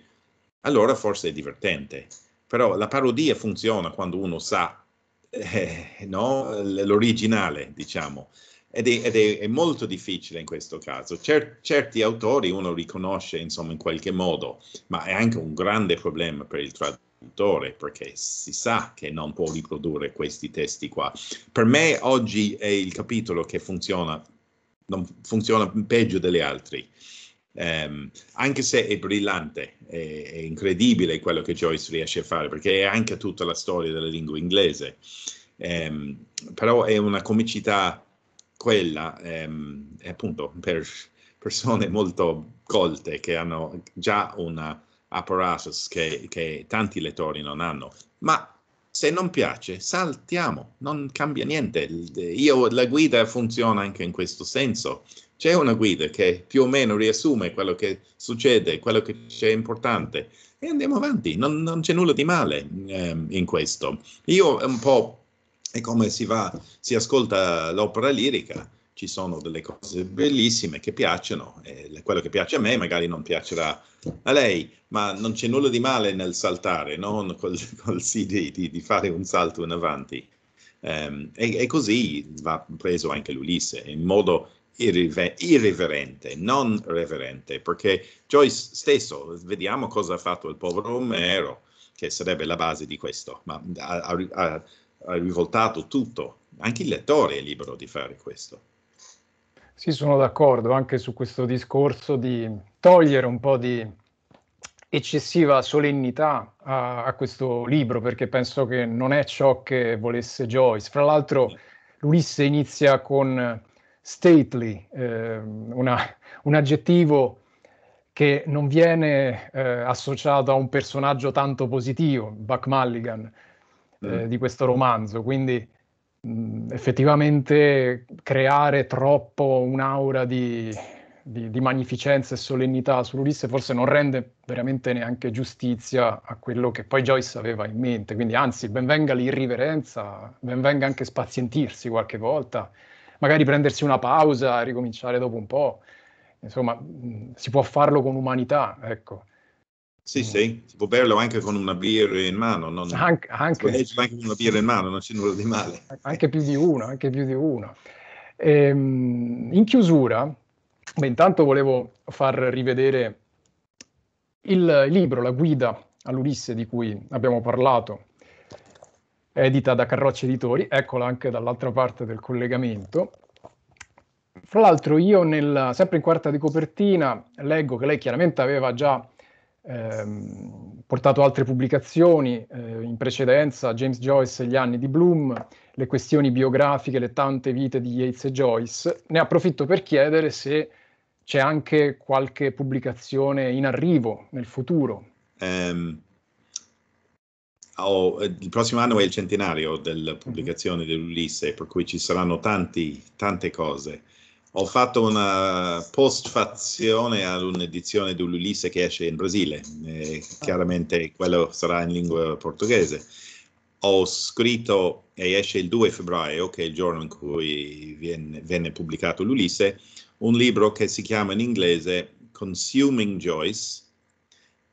allora forse è divertente. Però la parodia funziona quando uno sa eh, no? l'originale, diciamo. Ed, è, ed è, è, molto difficile in questo caso. Cer certi autori uno riconosce insomma in qualche modo, ma è anche un grande problema per il traduttore perché si sa che non può riprodurre questi testi qua. Per me oggi è il capitolo che funziona non funziona peggio delle altre. Um, anche se è brillante, è, è, incredibile quello che Joyce riesce a fare, perché è anche tutta la storia della lingua inglese. Um, però è una comicità quella, um, appunto, per persone molto colte che hanno già un apparatus che, che tanti lettori non hanno. Ma se non piace, saltiamo, non cambia niente. Io, la guida funziona anche in questo senso. C'è una guida che più o meno riassume quello che succede, quello che c'è importante e andiamo avanti, non, non c'è nulla di male ehm, in questo. Io un po' è come si va, si ascolta l'opera lirica ci sono delle cose bellissime che piacciono, eh, quello che piace a me magari non piacerà a lei, ma non c'è nulla di male nel saltare, non col, col sì di, di, di, fare un salto in avanti. Um, e, e, così va preso anche l'Ulisse in modo irriver- irriverente, non reverente, perché Joyce stesso, vediamo cosa ha fatto il povero Omero, che sarebbe la base di questo, ma ha, ha, ha rivoltato tutto, anche il lettore è libero di fare questo. Sì, sono d'accordo anche su questo discorso di togliere un po' di eccessiva solennità a, a, questo libro perché penso che non è ciò che volesse Joyce. Fra l'altro l'Ulisse inizia con stately, eh, una, un aggettivo che non viene eh, associato a un personaggio tanto positivo, Buck Mulligan, eh, mm. di questo romanzo, quindi effettivamente creare troppo un'aura di, di, di, magnificenza e solennità sull'Ulisse forse non rende veramente neanche giustizia a quello che poi Joyce aveva in mente. Quindi anzi, benvenga l'irriverenza, benvenga anche spazientirsi qualche volta, magari prendersi una pausa, ricominciare dopo un po'. Insomma, si può farlo con umanità, ecco. Sì, mm. sì, si può berlo anche con una birra in mano. Non, anche, anche, anche con una birra in mano, non c'è nulla di male. Anche più di una, anche più di una. Ehm, in chiusura, beh, intanto volevo far rivedere il libro, la guida all'Ulisse di cui abbiamo parlato, edita da Carroccia Editori, eccola anche dall'altra parte del collegamento. Fra l'altro io, nel, sempre in quarta di copertina, leggo che lei chiaramente aveva già ehm, portato altre pubblicazioni eh, in precedenza, James Joyce e gli anni di Bloom, le questioni biografiche, le tante vite di Yates e Joyce. Ne approfitto per chiedere se c'è anche qualche pubblicazione in arrivo nel futuro. Um, oh, il prossimo anno è il centenario della mhm. pubblicazione mm-hmm. dell'Ulisse, per cui ci saranno tanti, tante cose ho fatto una postfazione ad un'edizione dell'Ulisse che esce in Brasile, eh, chiaramente quello sarà in lingua portoghese. Ho scritto, e esce il 2 febbraio, che è il giorno in cui viene, venne pubblicato l'Ulisse, un libro che si chiama in inglese Consuming Joyce,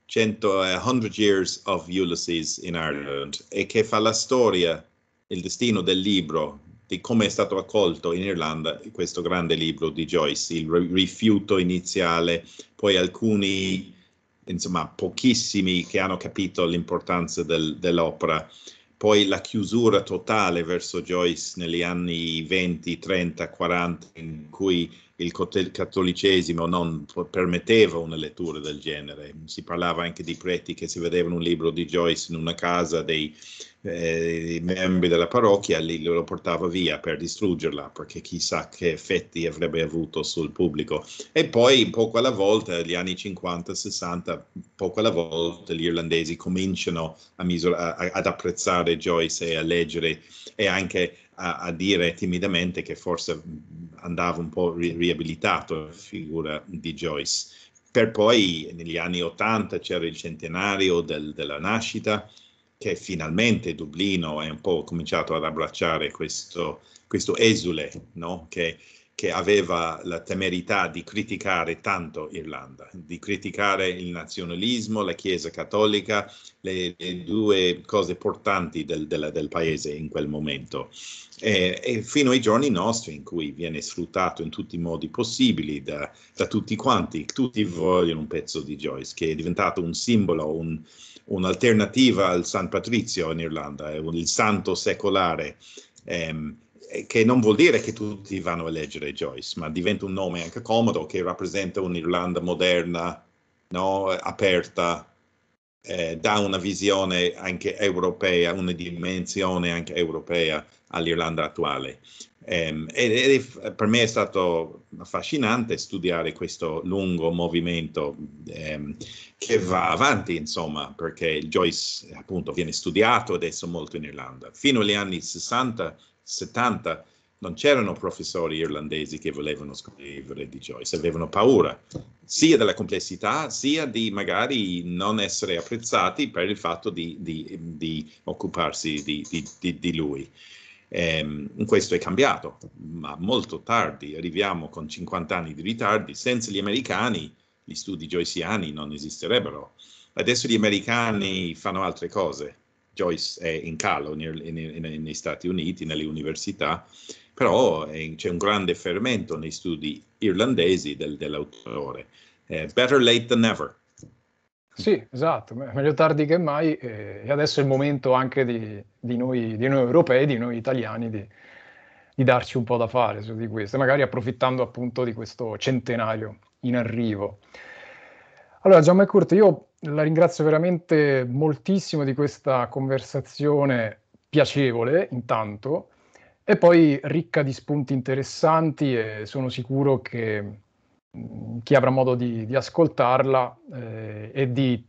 100, 100 Years of Ulysses in Ireland, e che fa la storia, il destino del libro di come è stato accolto in Irlanda questo grande libro di Joyce, il rifiuto iniziale, poi alcuni, insomma, pochissimi che hanno capito l'importanza del, dell'opera, poi la chiusura totale verso Joyce negli anni 20, 30, 40, in cui il cattolicesimo non permetteva una lettura del genere. Si parlava anche di preti che si vedevano un libro di Joyce in una casa, dei, eh, i membri della parrocchia li, lo portava via per distruggerla perché chissà che effetti avrebbe avuto sul pubblico e poi poco alla volta negli anni 50-60 poco alla volta gli irlandesi cominciano a misura, a, ad apprezzare Joyce e a leggere e anche a, a, dire timidamente che forse andava un po' ri- riabilitato la figura di Joyce per poi negli anni 80 c'era il centenario del, della nascita che finalmente Dublino è un po' cominciato ad abbracciare questo, questo esule no? che, che, aveva la temerità di criticare tanto l'Irlanda, di criticare il nazionalismo, la Chiesa cattolica, le, le due cose portanti del, del, del, paese in quel momento. E, e, fino ai giorni nostri in cui viene sfruttato in tutti i modi possibili da, da tutti quanti, tutti vogliono un pezzo di Joyce che è diventato un simbolo, un, un'alternativa al San Patrizio in Irlanda, il santo secolare, ehm, che non vuol dire che tutti vanno a leggere Joyce, ma diventa un nome anche comodo che rappresenta un'Irlanda moderna, no? aperta, eh, dà una visione anche europea, una dimensione anche europea all'Irlanda attuale. E, e, e, per me è stato affascinante studiare questo lungo movimento ehm, che va avanti, insomma, perché il Joyce appunto viene studiato adesso molto in Irlanda. Fino agli anni 60, 70 non c'erano professori irlandesi che volevano scrivere di Joyce, avevano paura sia della complessità, sia di magari non essere apprezzati per il fatto di, di, di occuparsi di, di lui. Eh, questo è cambiato, ma molto tardi, arriviamo con 50 anni di ritardi, senza gli americani gli studi joyceani non esisterebbero. Adesso gli americani fanno altre cose, Joyce è in calo negli Stati Uniti, nelle università, però eh, c'è un grande fermento nei studi irlandesi del, dell'autore. Eh, better late than never, sì, esatto, meglio tardi che mai e adesso è il momento anche di, di, noi, di noi, europei, di noi italiani, di, di, darci un po' da fare su di questo, magari approfittando appunto di questo centenario in arrivo. Allora, Gianma Curte, io la ringrazio veramente moltissimo di questa conversazione piacevole, intanto, e poi ricca di spunti interessanti e sono sicuro che Mm, chi avrà modo di, di ascoltarla eh, e di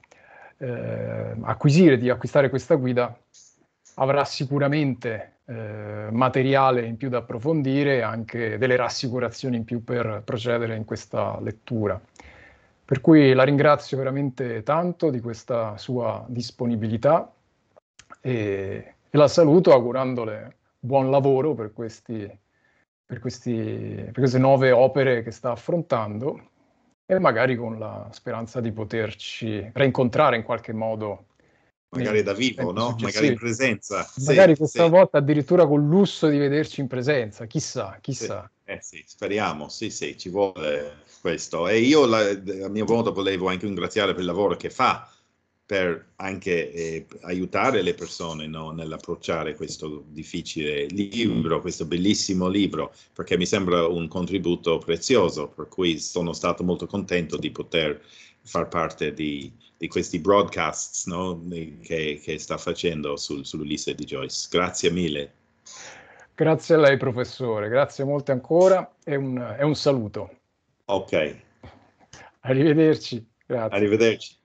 eh, acquisire, di acquistare questa guida, avrà sicuramente eh, materiale in più da approfondire e anche delle rassicurazioni in più per procedere in questa lettura. Per cui la ringrazio veramente tanto di questa sua disponibilità e, e la saluto augurandole buon lavoro per questi per, questi, per queste nuove opere che sta affrontando e magari con la speranza di poterci reincontrare in qualche modo. Magari da vivo, no? Magari in presenza. Magari sì, questa sì. volta addirittura con lusso di vederci in presenza, chissà, chissà. Sì. Eh sì, speriamo, sì, sì, ci vuole questo. E io la, a mio modo volevo anche ringraziare per il lavoro che fa per anche eh, aiutare le persone no, nell'approcciare questo difficile libro, questo bellissimo libro, perché mi sembra un contributo prezioso, per cui sono stato molto contento di poter far parte di, di questi broadcasts no, che, che, sta facendo sul, sull'Ulisse di Joyce. Grazie mille. Grazie a lei professore, grazie molte ancora e un, un saluto. Ok. Arrivederci. Grazie. Arrivederci.